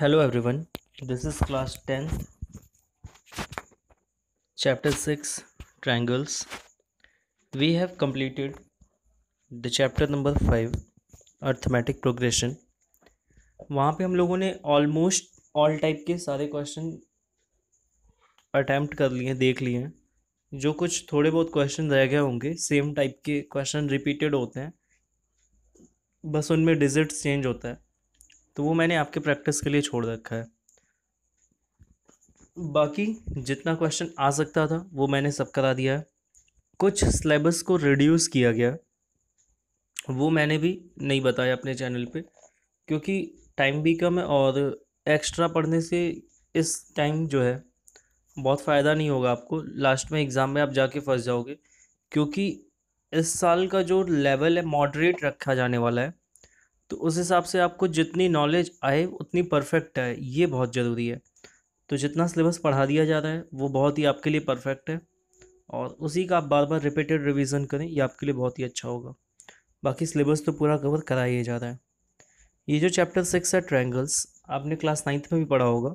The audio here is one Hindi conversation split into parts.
Hello everyone this is class tenth chapter six triangles we have completed the chapter number five arithmetic progression वहाँ पे हम लोगों ने ऑलमोस्ट ऑल टाइप के सारे क्वेश्चन अटैम्प्ट कर लिए देख लिए हैं जो कुछ थोड़े बहुत क्वेश्चन रह गए होंगे सेम टाइप के क्वेश्चन रिपीटेड होते हैं बस उनमें डिजिट्स चेंज होता है तो वो मैंने आपके प्रैक्टिस के लिए छोड़ रखा है बाकी जितना क्वेश्चन आ सकता था वो मैंने सब करा दिया है कुछ सिलेबस को रिड्यूस किया गया वो मैंने भी नहीं बताया अपने चैनल पे क्योंकि टाइम भी कम है और एक्स्ट्रा पढ़ने से इस टाइम जो है बहुत फ़ायदा नहीं होगा आपको लास्ट में एग्ज़ाम में आप जाके फंस जाओगे क्योंकि इस साल का जो लेवल है मॉडरेट रखा जाने वाला है तो उस हिसाब से आपको जितनी नॉलेज आए उतनी परफेक्ट आए ये बहुत ज़रूरी है तो जितना सिलेबस पढ़ा दिया जा रहा है वो बहुत ही आपके लिए परफेक्ट है और उसी का आप बार बार रिपीटेड रिवीजन करें ये आपके लिए बहुत ही अच्छा होगा बाकी सिलेबस तो पूरा कवर कराया जा रहा है ये जो चैप्टर सिक्स है ट्रैंगल्स आपने क्लास नाइन्थ में भी पढ़ा होगा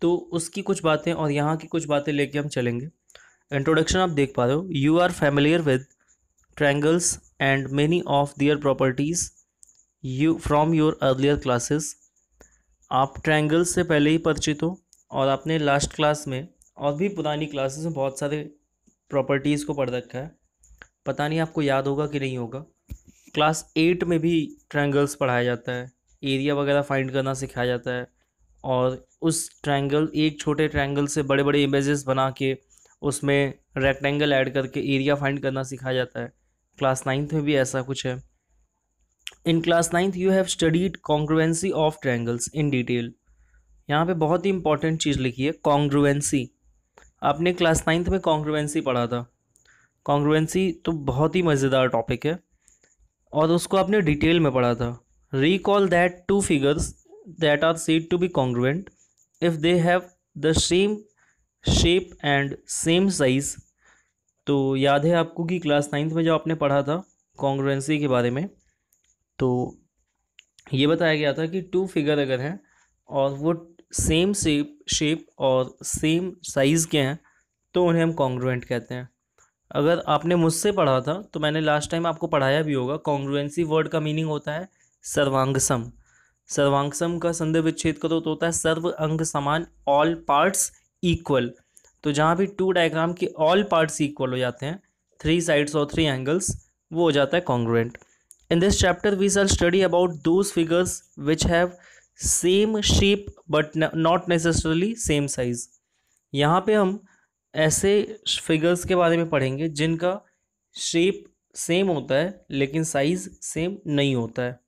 तो उसकी कुछ बातें और यहाँ की कुछ बातें लेके हम चलेंगे इंट्रोडक्शन आप देख पा रहे हो you are familiar with triangles and many of their properties you from your earlier classes आप ट्रायंगल से पहले ही परिचित हो और आपने लास्ट क्लास में और भी पुरानी क्लासेस में बहुत सारे प्रॉपर्टीज़ को पढ़ रखा है पता नहीं आपको याद होगा कि नहीं होगा क्लास एट में भी ट्रायंगल्स पढ़ाया जाता है एरिया वगैरह फाइंड करना सिखाया जाता है और उस ट्रायंगल एक छोटे ट्रायंगल से बड़े बड़े इमेजेस बना के उसमें रेक्टेंगल ऐड करके एरिया फाइंड करना सिखाया जाता है क्लास नाइन्थ में भी ऐसा कुछ है in class ninth you have studied congruency of triangles in detail यहाँ पे बहुत ही इंपॉर्टेंट चीज़ लिखी है कॉन्ग्रुएंसी आपने क्लास नाइन्थ में कॉन्ग्रुएंसी पढ़ा था कॉन्ग्रुएंसी तो बहुत ही मज़ेदार टॉपिक है और उसको आपने डिटेल में पढ़ा था recall that two figures that are said to be congruent if they have the same shape and same size तो याद है आपको कि क्लास नाइन्थ में जो आपने पढ़ा था कॉन्ग्रुएंसी के बारे में तो ये बताया गया था कि टू फिगर अगर हैं और वो सेम शेप शेप और सेम साइज़ के हैं तो उन्हें हम कॉन्ग्रुएंट कहते हैं अगर आपने मुझसे पढ़ा था तो मैंने लास्ट टाइम आपको पढ़ाया भी होगा कॉन्ग्रुएंसी वर्ड का मीनिंग होता है सर्वांगसम सर्वांगसम का संदर्भ विच्छेद करो तो होता है सर्व अंग समान ऑल पार्ट्स इक्वल तो जहाँ भी टू डायग्राम के ऑल पार्ट्स इक्वल हो जाते हैं थ्री साइड्स और थ्री एंगल्स वो हो जाता है congruent In this chapter, we shall study about those figures which have same shape but not necessarily same size. यहाँ पे हम ऐसे फिगर्स के बारे में पढ़ेंगे जिनका शेप सेम होता है लेकिन साइज सेम नहीं होता है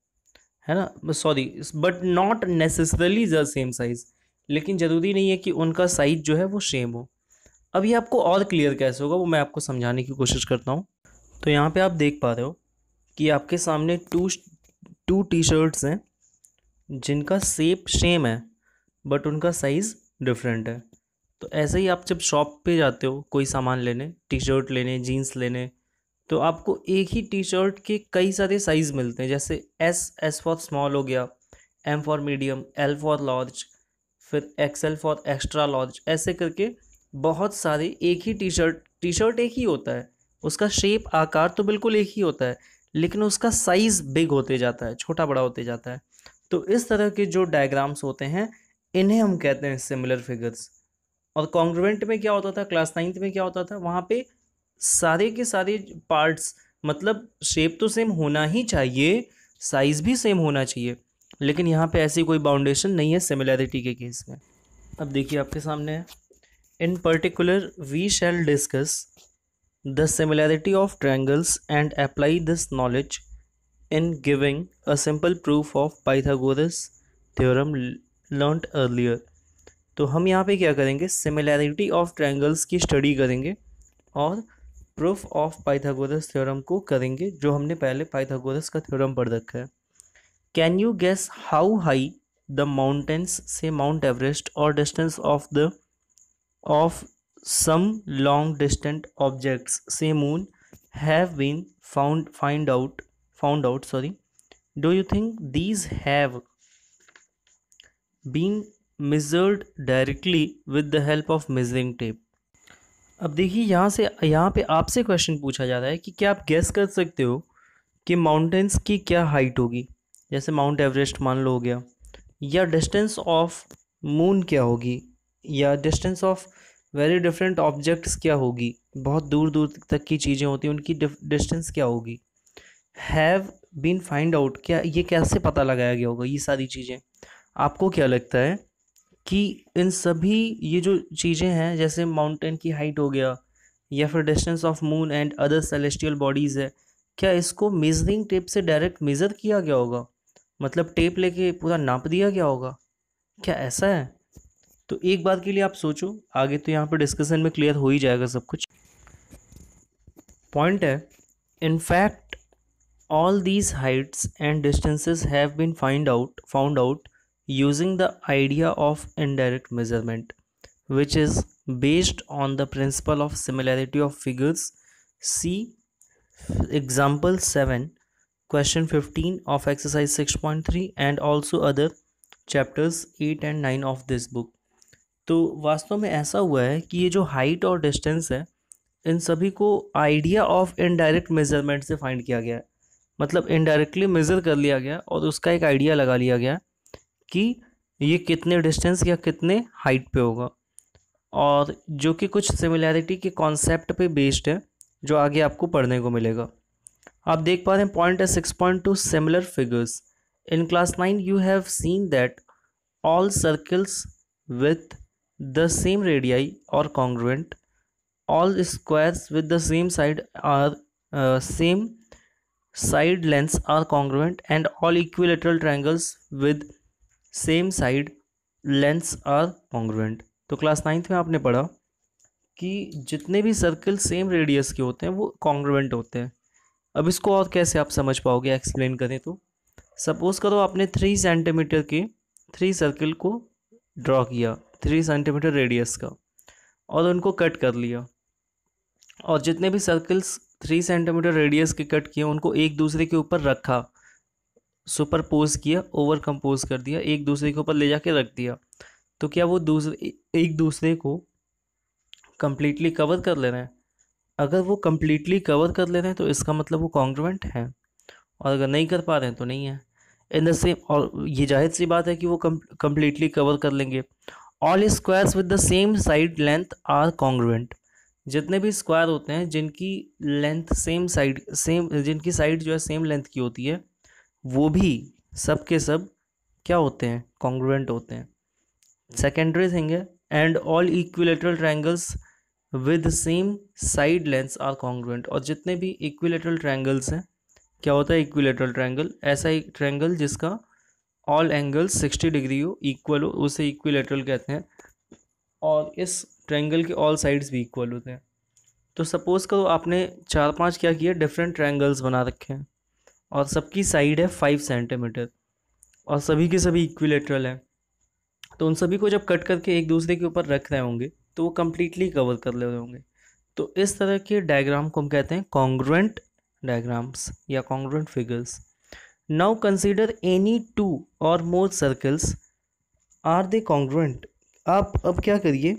है ना sorry but not necessarily the same size लेकिन ज़रूरी नहीं है कि उनका साइज जो है वो सेम हो अभी आपको और क्लियर कैसे होगा वो मैं आपको समझाने की कोशिश करता हूँ तो यहाँ पे आप देख पा रहे हो कि आपके सामने टू टू टी शर्ट्स हैं जिनका सेप सेम है बट उनका साइज़ डिफरेंट है तो ऐसे ही आप जब शॉप पे जाते हो कोई सामान लेने टी शर्ट लेने जीन्स लेने तो आपको एक ही टी शर्ट के कई सारे साइज़ मिलते हैं जैसे एस एस फॉर स्मॉल हो गया M for medium L for large फिर एक्सएल फॉर एक्स्ट्रा लार्ज ऐसे करके बहुत सारे एक ही टी शर्ट टी शर्ट एक ही होता है उसका शेप आकार तो बिल्कुल एक ही होता है लेकिन उसका साइज़ बिग होते जाता है छोटा बड़ा होते जाता है तो इस तरह के जो डायग्राम्स होते हैं इन्हें हम कहते हैं सिमिलर फिगर्स और कॉन्ग्रवेंट में क्या होता था क्लास नाइन्थ में क्या होता था वहाँ पे सारे के सारे पार्ट्स मतलब शेप तो सेम होना ही चाहिए साइज़ भी सेम होना चाहिए लेकिन यहाँ पे ऐसी कोई बाउंडेशन नहीं है सिमिलैरिटी के केस में अब देखिए आपके सामने in particular we shall discuss the similarity of triangles and apply this knowledge in giving a simple proof of Pythagoras theorem learn earlier तो हम यहाँ पे क्या करेंगे सिमिलैरिटी ऑफ ट्रैंगल्स की स्टडी करेंगे और प्रूफ ऑफ पाइथागोरस थ्योरम को करेंगे जो हमने पहले पाइथागोरस का थ्योरम पढ़ रखा है can you guess how high the mountains से माउंट एवरेस्ट और distance of the of some long distant objects say moon have been found find out found out sorry do you think these have been measured directly with the help of measuring tape अब देखिए यहाँ से यहाँ पे आपसे क्वेश्चन पूछा जा रहा है कि क्या आप गैस कर सकते हो कि माउंटेंस की क्या हाइट होगी जैसे माउंट एवरेस्ट मान लो हो गया या डिस्टेंस ऑफ मून क्या होगी या distance of very different objects क्या होगी बहुत दूर दूर तक की चीज़ें होती हैं उनकी डिस्टेंस क्या होगी हैव बीन फाइंड आउट क्या ये कैसे पता लगाया गया होगा ये सारी चीज़ें आपको क्या लगता है कि इन सभी ये जो चीज़ें हैं जैसे माउंटेन की हाइट हो गया या फिर distance of moon and other celestial bodies है क्या इसको मेजरिंग टेप से डायरेक्ट मेज़र किया गया होगा मतलब टेप लेके पूरा नाप दिया गया होगा क्या ऐसा है तो एक बात के लिए आप सोचो आगे तो यहाँ पर डिस्कशन में क्लियर हो ही जाएगा सब कुछ पॉइंट है in fact all these heights and distances have been find out found out using the idea of indirect measurement which is based on the principle of similarity of figures see example seven question fifteen of exercise six point three and also other chapters eight and nine of this book तो वास्तव में ऐसा हुआ है कि ये जो हाइट और डिस्टेंस है इन सभी को आइडिया ऑफ इनडायरेक्ट मेजरमेंट से फाइंड किया गया है मतलब इनडायरेक्टली मेज़र कर लिया गया और उसका एक आइडिया लगा लिया गया कि ये कितने डिस्टेंस या कितने हाइट पे होगा और जो कि कुछ सिमिलैरिटी के कॉन्सेप्ट पे बेस्ड है जो आगे आपको पढ़ने को मिलेगा आप देख पा रहे हैं पॉइंट है six point two similar figures in class nine you have seen that all circles with the same radii और congruent all squares with the same side are same side side are congruent and all equilateral equilateral with same side lengths are congruent तो क्लास नाइन्थ में आपने पढ़ा कि जितने भी सर्कल सेम रेडियस के होते हैं वो कॉन्ग्रुएंट होते हैं अब इसको और कैसे आप समझ पाओगे एक्सप्लेन करें तो सपोज़ करो आपने थ्री सेंटीमीटर के थ्री सर्कल को ड्रॉ किया थ्री सेंटीमीटर रेडियस का और उनको कट कर लिया और जितने भी सर्कल्स थ्री सेंटीमीटर रेडियस के कट किए उनको एक दूसरे के ऊपर रखा सुपर पोज किया ओवर कंपोज कर दिया एक दूसरे के ऊपर ले जाके रख दिया तो क्या वो दूसरे एक दूसरे को कम्प्लीटली कवर कर ले रहे हैं अगर वो कम्प्लीटली कवर कर ले रहे हैं तो इसका मतलब वो कॉन्ग्रवेंट है और अगर नहीं कर पा रहे हैं तो नहीं है इन द सेम और ये जाहिर सी बात है कि वो कम्प्लीटली कवर कर लेंगे all squares with the same side length are congruent जितने भी स्क्वायर होते हैं जिनकी लेंथ सेम साइड सेम जिनकी साइड जो है सेम लेंथ की होती है वो भी सब के सब क्या होते हैं कॉन्ग्रुएंट होते हैं सेकेंडरी थिंग है and all equilateral triangles with same side lengths are congruent और जितने भी इक्विलेटरल ट्रायंगल्स हैं क्या होता है इक्विलेटरल ट्रायंगल ऐसा एक ट्रायंगल जिसका ऑल एंगल सिक्सटी डिग्री हो इक्वल हो उसे इक्विलेटरल कहते हैं और इस ट्रैंगल के ऑल साइड्स भी इक्वल होते हैं तो सपोज़ करो आपने चार पांच क्या किया डिफरेंट ट्रैंगल्स बना रखे हैं और सबकी साइड है फाइव सेंटीमीटर और सभी के सभी इक्विलेटरल हैं तो उन सभी को जब कट करके एक दूसरे के ऊपर रख रहे होंगे तो वो कम्प्लीटली कवर कर ले रहे होंगे तो इस तरह के डायग्राम को हम कहते हैं कॉन्ग्रुएंट डायग्राम्स या congruent figures now consider any two और more circles are they congruent आप अब क्या करिए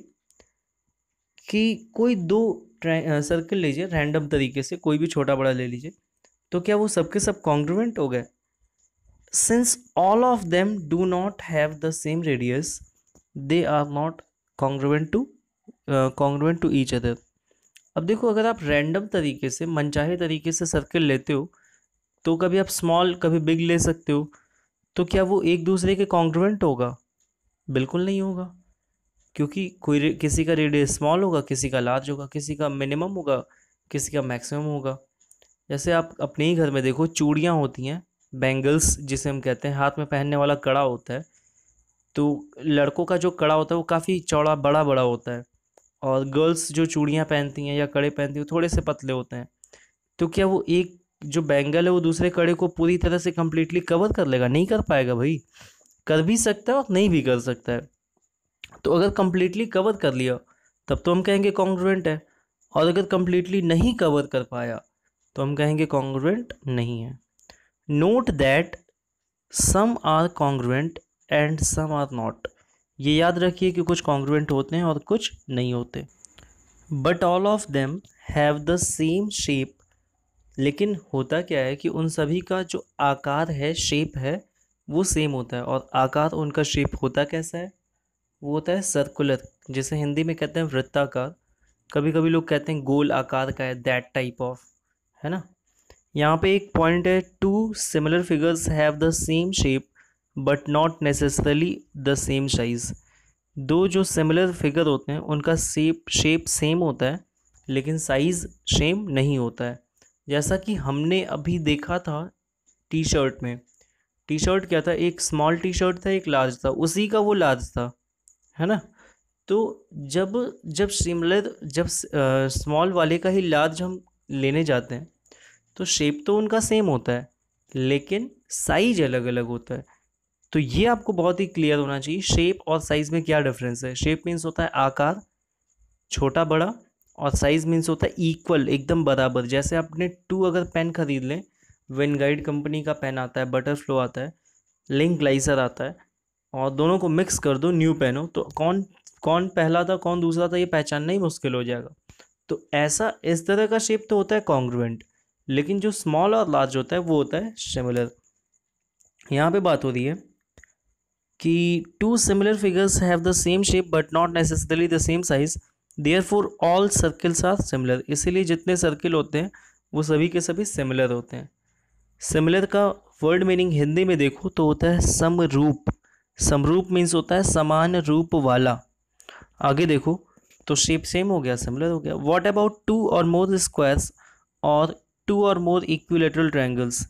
कि कोई दो सर्कल लीजिए रैंडम तरीके से कोई भी छोटा बड़ा ले लीजिए तो क्या वो सबके सब कॉन्ग्रुएंट हो गए since all of them do not have the same radius they are not congruent to congruent to each other अब देखो अगर आप रैंडम तरीके से मनचाहे तरीके से सर्कल लेते हो तो कभी आप स्मॉल कभी बिग ले सकते हो तो क्या वो एक दूसरे के कॉन्ग्रुएंट होगा बिल्कुल नहीं होगा क्योंकि कोई किसी का रेडियस स्मॉल होगा किसी का लार्ज होगा किसी का मिनिमम होगा किसी का मैक्सिमम होगा जैसे आप अपने ही घर में देखो चूड़ियाँ होती हैं बैंगल्स जिसे हम कहते हैं हाथ में पहनने वाला कड़ा होता है तो लड़कों का जो कड़ा होता है वो काफ़ी चौड़ा बड़ा बड़ा होता है और गर्ल्स जो चूड़ियाँ पहनती हैं या कड़े पहनती हैं थोड़े से पतले होते हैं तो क्या वो एक जो बैंगल है वो दूसरे कड़े को पूरी तरह से कम्प्लीटली कवर कर लेगा नहीं कर पाएगा भाई कर भी सकता है और नहीं भी कर सकता है तो अगर कम्प्लीटली कवर कर लिया तब तो हम कहेंगे कॉन्ग्रुएंट है और अगर कम्प्लीटली नहीं कवर कर पाया तो हम कहेंगे कॉन्ग्रुएंट नहीं है note that some are congruent and some are not ये याद रखिए कि कुछ कॉन्ग्रुएंट होते हैं और कुछ नहीं होते but all of them have the same shape लेकिन होता क्या है कि उन सभी का जो आकार है शेप है वो सेम होता है और आकार उनका शेप होता कैसा है वो होता है सर्कुलर जिसे हिंदी में कहते हैं वृत्ताकार कभी कभी लोग कहते हैं गोल आकार का है दैट टाइप ऑफ है ना यहाँ पे एक पॉइंट है two similar figures have the same shape but not necessarily the same size दो जो सिमिलर फिगर होते हैं उनका सेप शेप सेम होता है लेकिन साइज़ सेम नहीं होता है जैसा कि हमने अभी देखा था टी शर्ट में टी शर्ट क्या था एक स्मॉल टी शर्ट था एक लार्ज था उसी का वो लार्ज था है ना तो जब जब सिमलर जब स्मॉल वाले का ही लार्ज हम लेने जाते हैं तो शेप तो उनका सेम होता है लेकिन साइज अलग अलग होता है तो ये आपको बहुत ही क्लियर होना चाहिए शेप और साइज़ में क्या डिफरेंस है शेप मीन्स होता है आकार छोटा बड़ा और साइज़ मीन्स होता है इक्वल एकदम बराबर जैसे आपने टू अगर पेन ख़रीद लें वेन गाइड कंपनी का पेन आता है बटरफ्लो आता है लिंक ग्लाइसर आता है और दोनों को मिक्स कर दो न्यू पेन हो तो कौन कौन पहला था कौन दूसरा था ये पहचानना ही मुश्किल हो जाएगा तो ऐसा इस तरह का शेप तो होता है कॉन्ग्रुवेंट लेकिन जो स्मॉल और लार्ज होता है वो होता है सिमिलर यहाँ पे बात हो रही है कि two similar figures have the same shape but not necessarily the same size for all circles are similar इसीलिए जितने सर्किल होते हैं वो सभी के सभी सिमिलर होते हैं सिमिलर का वर्ड मीनिंग हिंदी में देखो तो होता है समरूप समरूप मीन्स होता है समान रूप वाला आगे देखो तो शेप सेम हो गया सिमिलर हो गया वॉट अबाउट टू और मोर स्क्वायर्स और टू और मोर इक्विलेटरल ट्रायंगल्स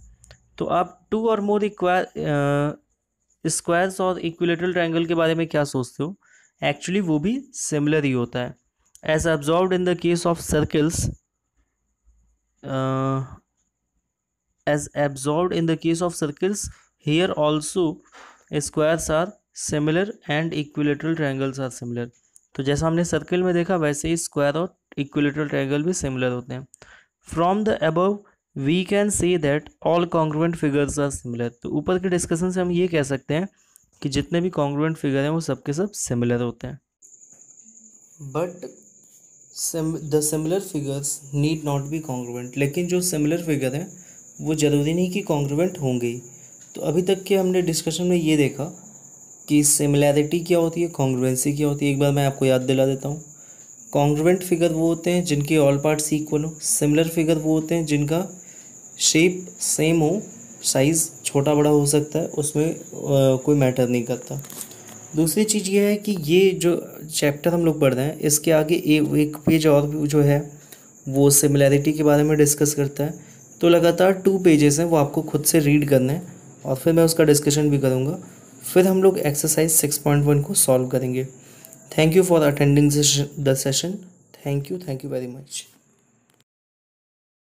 तो आप टू और मोर इक्वायर स्क्वायर्स और इक्विलेटरल ट्रायंगल के बारे में क्या सोचते हो एक्चुअली वो भी सिमिलर ही होता है as observed in the case of circles uh, as in in the case of circles here also squares are similar and equilateral triangles are similar तो जैसा हमने सर्कल में देखा वैसे ही स्क्वायर और इक्विलेटरल ट्रायंगल भी सिमिलर होते हैं from the above we can say that all congruent figures are similar तो ऊपर के डिस्कशन से हम ये कह सकते हैं कि जितने भी कॉन्ग्रुएंट फिगर हैं वो सबके सब सिमिलर होते हैं but the similar figures need not be congruent लेकिन जो सिमिलर फिगर हैं वो ज़रूरी नहीं कि कॉन्ग्रुवेंट होंगे तो अभी तक के हमने डिस्कशन में ये देखा कि सिमिलैरिटी क्या होती है कॉन्ग्रुवेंसी क्या होती है एक बार मैं आपको याद दिला देता हूँ कॉन्ग्रुवेंट फिगर वो होते हैं जिनके ऑल पार्ट्स इक्वल हो सिमिलर फिगर वो होते हैं जिनका शेप सेम हो साइज़ छोटा बड़ा हो सकता है उसमें आ, कोई मैटर नहीं करता दूसरी चीज़ ये है कि ये जो चैप्टर हम लोग पढ़ रहे हैं इसके आगे ए, एक पेज और जो है वो सिमिलैरिटी के बारे में डिस्कस करता है तो लगातार टू पेजेस हैं वो आपको खुद से रीड करने हैं और फिर मैं उसका डिस्कशन भी करूँगा फिर हम लोग एक्सरसाइज सिक्स पॉइंट वन को सॉल्व करेंगे thank you for attending the session thank you thank you very much